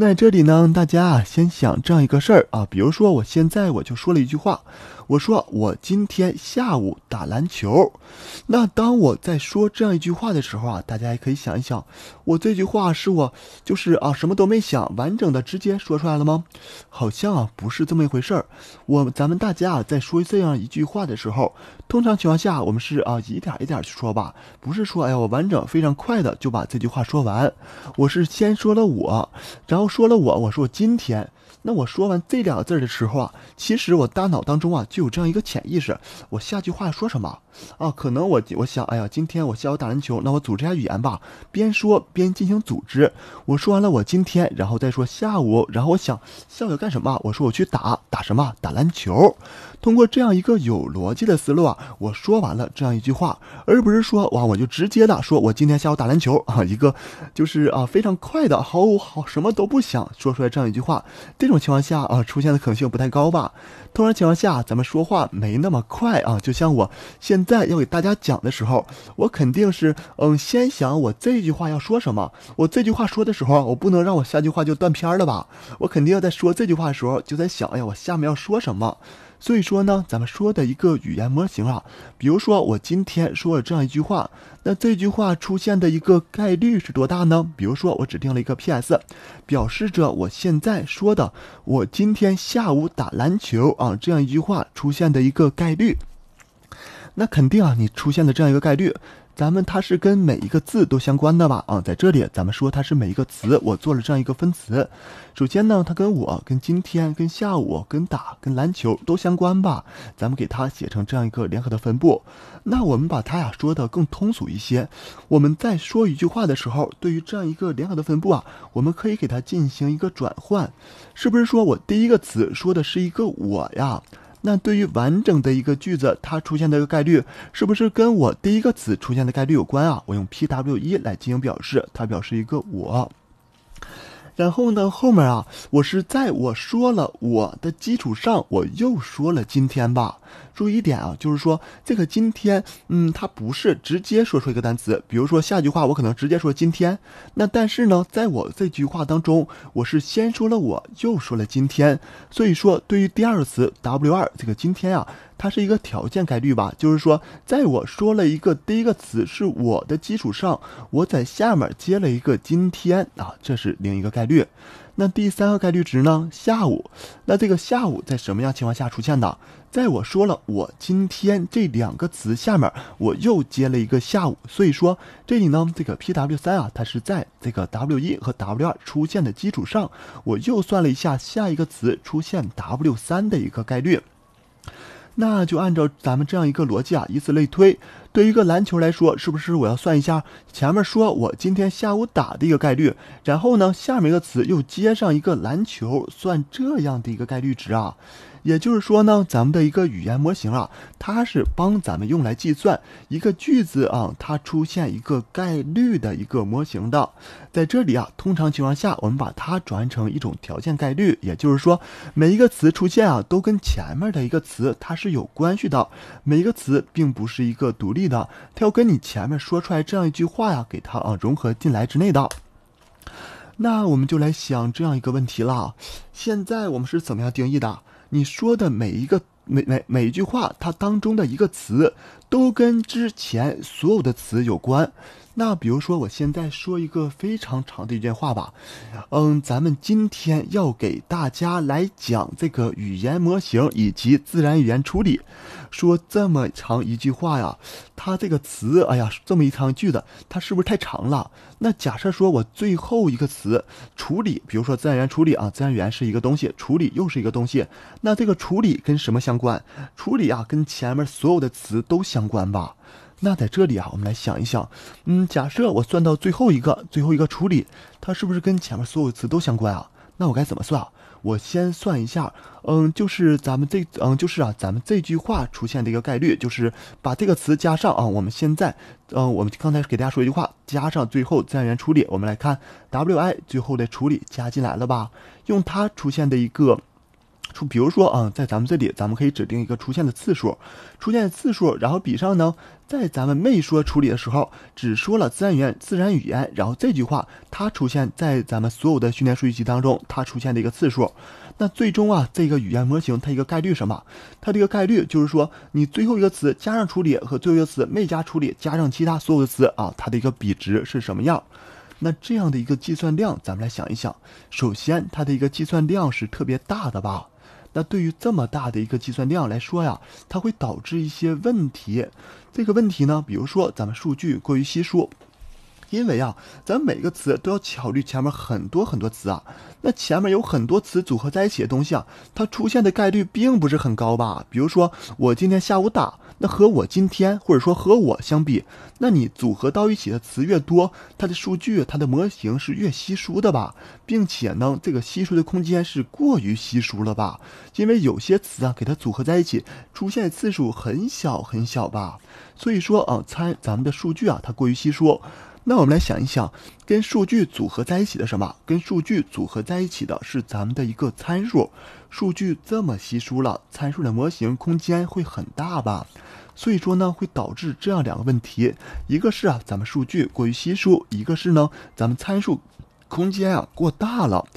那这里呢，大家啊，先想这样一个事儿啊，比如说我现在我就说了一句话，我说我今天下午打篮球。那当我在说这样一句话的时候啊，大家也可以想一想，我这句话是我就是啊什么都没想，完整的直接说出来了吗？好像啊不是这么一回事儿。我咱们大家啊在说这样一句话的时候，通常情况下我们是啊一点一点去说吧，不是说哎我完整非常快的就把这句话说完。我是先说了我，然后。说了我，我说今天。那我说完这两个字的时候啊，其实我大脑当中啊就有这样一个潜意识，我下句话说什么啊？可能我我想，哎呀，今天我下午打篮球，那我组织下语言吧，边说边进行组织。我说完了，我今天，然后再说下午，然后我想下午要干什么？我说我去打打什么？打篮球。通过这样一个有逻辑的思路啊，我说完了这样一句话，而不是说哇，我就直接的说我今天下午打篮球啊，一个就是啊非常快的，好好什么都不想说出来这样一句话。这种情况下啊，出现的可能性不太高吧。通常情况下，咱们说话没那么快啊。就像我现在要给大家讲的时候，我肯定是嗯，先想我这句话要说什么。我这句话说的时候，我不能让我下句话就断片了吧？我肯定要在说这句话的时候，就在想，哎呀，我下面要说什么。所以说呢，咱们说的一个语言模型啊，比如说我今天说了这样一句话，那这句话出现的一个概率是多大呢？比如说我指定了一个 P S，表示着我现在说的我今天下午打篮球啊这样一句话出现的一个概率，那肯定啊，你出现的这样一个概率。咱们它是跟每一个字都相关的吧？啊，在这里咱们说它是每一个词，我做了这样一个分词。首先呢，它跟我、跟今天、跟下午、跟打、跟篮球都相关吧？咱们给它写成这样一个联合的分布。那我们把它呀说的更通俗一些。我们在说一句话的时候，对于这样一个联合的分布啊，我们可以给它进行一个转换，是不是说我第一个词说的是一个我呀？那对于完整的一个句子，它出现的一个概率是不是跟我第一个词出现的概率有关啊？我用 P W 一来进行表示，它表示一个我。然后呢，后面啊，我是在我说了我的基础上，我又说了今天吧。注意一点啊，就是说这个今天，嗯，它不是直接说出一个单词。比如说下句话，我可能直接说今天。那但是呢，在我这句话当中，我是先说了我又说了今天。所以说，对于第二个词 W 二这个今天啊，它是一个条件概率吧？就是说，在我说了一个第一个词是我的基础上，我在下面接了一个今天啊，这是另一个概率。那第三个概率值呢？下午。那这个下午在什么样情况下出现的？在我说了我今天这两个词下面，我又接了一个下午，所以说这里呢，这个 P W 三啊，它是在这个 W 一和 W 二出现的基础上，我又算了一下下一个词出现 W 三的一个概率，那就按照咱们这样一个逻辑啊，以此类推。对于一个篮球来说，是不是我要算一下前面说我今天下午打的一个概率？然后呢，下面一个词又接上一个篮球，算这样的一个概率值啊？也就是说呢，咱们的一个语言模型啊，它是帮咱们用来计算一个句子啊，它出现一个概率的一个模型的。在这里啊，通常情况下，我们把它转成一种条件概率，也就是说，每一个词出现啊，都跟前面的一个词它是有关系的，每一个词并不是一个独立。力的，他要跟你前面说出来这样一句话呀，给他啊融合进来之内的。那我们就来想这样一个问题了，现在我们是怎么样定义的？你说的每一个每每每一句话，它当中的一个词。都跟之前所有的词有关。那比如说，我现在说一个非常长的一句话吧。嗯，咱们今天要给大家来讲这个语言模型以及自然语言处理。说这么长一句话呀，它这个词，哎呀，这么一长句子，它是不是太长了？那假设说我最后一个词“处理”，比如说自然语言处理啊，自然语言是一个东西，处理又是一个东西。那这个处理跟什么相关？处理啊，跟前面所有的词都相。相关吧？那在这里啊，我们来想一想，嗯，假设我算到最后一个，最后一个处理，它是不是跟前面所有词都相关啊？那我该怎么算啊？我先算一下，嗯，就是咱们这，嗯，就是啊，咱们这句话出现的一个概率，就是把这个词加上啊，我们现在，嗯，我们刚才给大家说一句话，加上最后自然语言处理，我们来看 wi 最后的处理加进来了吧？用它出现的一个。就比如说啊，在咱们这里，咱们可以指定一个出现的次数，出现的次数，然后比上呢，在咱们没说处理的时候，只说了自然语言自然语言，然后这句话它出现在咱们所有的训练数据集当中，它出现的一个次数，那最终啊，这个语言模型它一个概率什么？它这个概率就是说，你最后一个词加上处理和最后一个词没加处理加上其他所有的词啊，它的一个比值是什么样？那这样的一个计算量，咱们来想一想，首先它的一个计算量是特别大的吧？那对于这么大的一个计算量来说呀，它会导致一些问题。这个问题呢，比如说咱们数据过于稀疏，因为啊，咱每个词都要考虑前面很多很多词啊，那前面有很多词组合在一起的东西啊，它出现的概率并不是很高吧？比如说我今天下午打。那和我今天，或者说和我相比，那你组合到一起的词越多，它的数据、它的模型是越稀疏的吧？并且呢，这个稀疏的空间是过于稀疏了吧？因为有些词啊，给它组合在一起，出现次数很小很小吧？所以说啊，参咱们的数据啊，它过于稀疏。那我们来想一想，跟数据组合在一起的什么？跟数据组合在一起的是咱们的一个参数。数据这么稀疏了，参数的模型空间会很大吧？所以说呢，会导致这样两个问题：一个是啊，咱们数据过于稀疏；一个是呢，咱们参数空间啊过大了。